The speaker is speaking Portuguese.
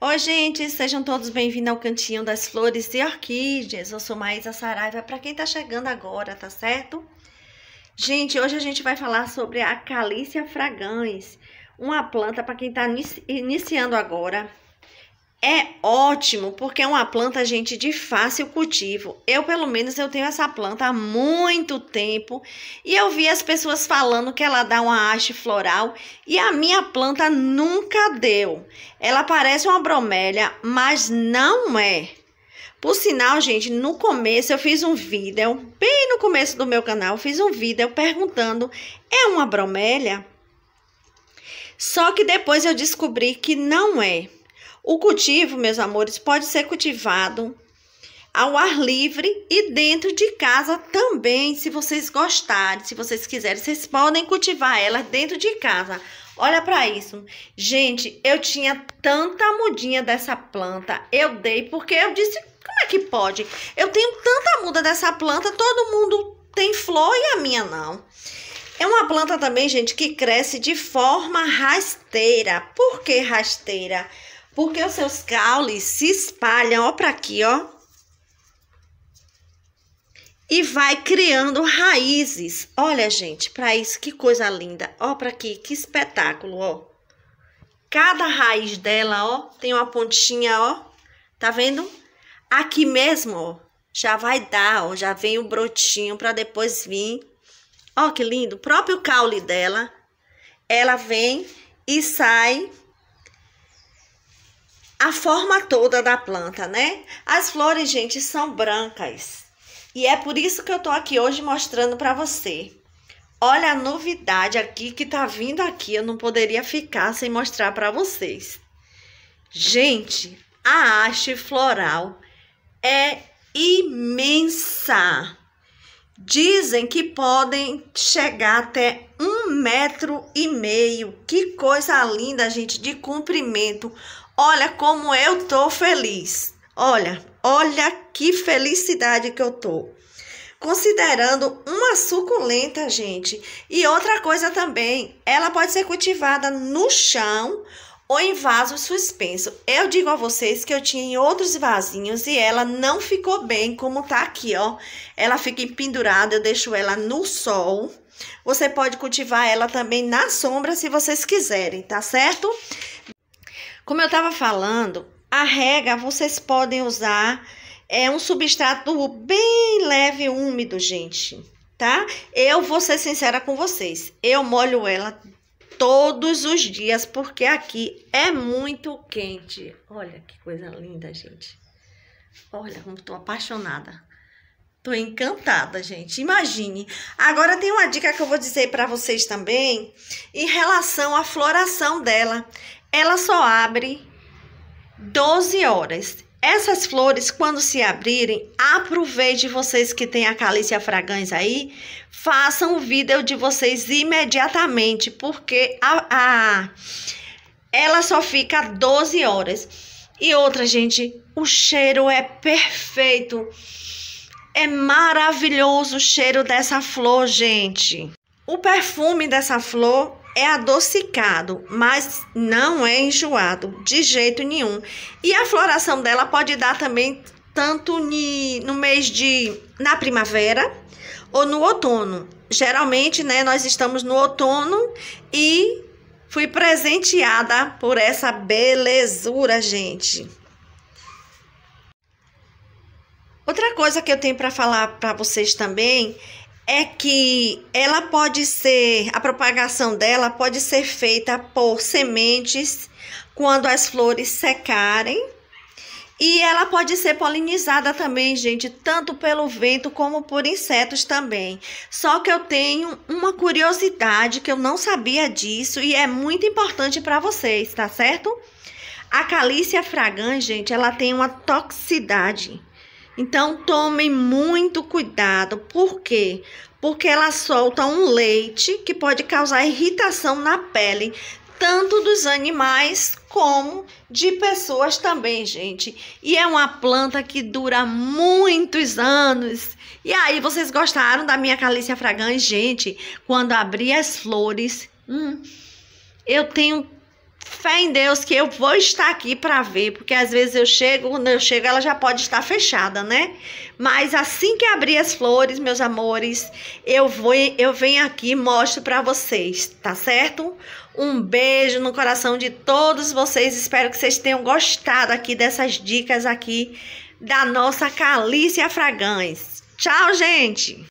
Oi, gente, sejam todos bem-vindos ao Cantinho das Flores e Orquídeas. Eu sou Maísa Saraiva, para quem tá chegando agora, tá certo? Gente, hoje a gente vai falar sobre a Calícia fragans, uma planta para quem tá iniciando agora, é ótimo porque é uma planta, gente, de fácil cultivo. Eu, pelo menos, eu tenho essa planta há muito tempo e eu vi as pessoas falando que ela dá uma haste floral e a minha planta nunca deu. Ela parece uma bromélia, mas não é. Por sinal, gente, no começo eu fiz um vídeo, bem no começo do meu canal, fiz um vídeo perguntando: é uma bromélia? Só que depois eu descobri que não é. O cultivo, meus amores, pode ser cultivado ao ar livre e dentro de casa também, se vocês gostarem, se vocês quiserem, vocês podem cultivar ela dentro de casa. Olha para isso. Gente, eu tinha tanta mudinha dessa planta, eu dei porque eu disse, como é que pode? Eu tenho tanta muda dessa planta, todo mundo tem flor e a minha não. É uma planta também, gente, que cresce de forma rasteira. Por que rasteira? Rasteira porque os seus caules se espalham, ó, para aqui, ó. E vai criando raízes. Olha, gente, para isso, que coisa linda. Ó, para aqui, que espetáculo, ó. Cada raiz dela, ó, tem uma pontinha, ó. Tá vendo? Aqui mesmo, ó, já vai dar, ó, já vem o brotinho para depois vir. Ó, que lindo, o próprio caule dela, ela vem e sai a forma toda da planta, né? As flores, gente, são brancas. E é por isso que eu tô aqui hoje mostrando para você. Olha a novidade aqui que tá vindo aqui, eu não poderia ficar sem mostrar para vocês. Gente, a haste floral é imensa. Dizem que podem chegar até um metro e meio. Que coisa linda, gente, de comprimento. Olha como eu tô feliz. Olha, olha que felicidade que eu tô. Considerando uma suculenta, gente. E outra coisa também, ela pode ser cultivada no chão ou em vaso suspenso. Eu digo a vocês que eu tinha em outros vasinhos e ela não ficou bem como tá aqui, ó. Ela fica pendurada, eu deixo ela no sol. Você pode cultivar ela também na sombra se vocês quiserem, tá certo? Como eu estava falando, a rega vocês podem usar é um substrato bem leve, úmido, gente, tá? Eu vou ser sincera com vocês. Eu molho ela todos os dias porque aqui é muito quente. Olha que coisa linda, gente. Olha, como estou apaixonada. Tô encantada, gente. Imagine. Agora tem uma dica que eu vou dizer para vocês também em relação à floração dela. Ela só abre 12 horas. Essas flores, quando se abrirem, aproveite vocês que têm a Calícia Fragans aí, façam o vídeo de vocês imediatamente, porque a, a, ela só fica 12 horas. E outra, gente, o cheiro é perfeito. É maravilhoso o cheiro dessa flor, gente. O perfume dessa flor é adocicado, mas não é enjoado de jeito nenhum. E a floração dela pode dar também tanto no mês de na primavera ou no outono. Geralmente, né, nós estamos no outono e fui presenteada por essa belezura, gente. Outra coisa que eu tenho para falar para vocês também é que ela pode ser, a propagação dela pode ser feita por sementes quando as flores secarem. E ela pode ser polinizada também, gente, tanto pelo vento como por insetos também. Só que eu tenho uma curiosidade que eu não sabia disso e é muito importante para vocês, tá certo? A calícia fragans, gente, ela tem uma toxicidade então tomem muito cuidado, por quê? Porque ela solta um leite que pode causar irritação na pele, tanto dos animais como de pessoas também, gente. E é uma planta que dura muitos anos. E aí, vocês gostaram da minha calícia fragante? Gente, quando abri as flores, hum, eu tenho fé em Deus que eu vou estar aqui para ver, porque às vezes eu chego, quando eu chego ela já pode estar fechada, né? Mas assim que abrir as flores, meus amores, eu vou eu venho aqui e mostro para vocês, tá certo? Um beijo no coração de todos vocês. Espero que vocês tenham gostado aqui dessas dicas aqui da nossa Calícia Fragães. Tchau, gente.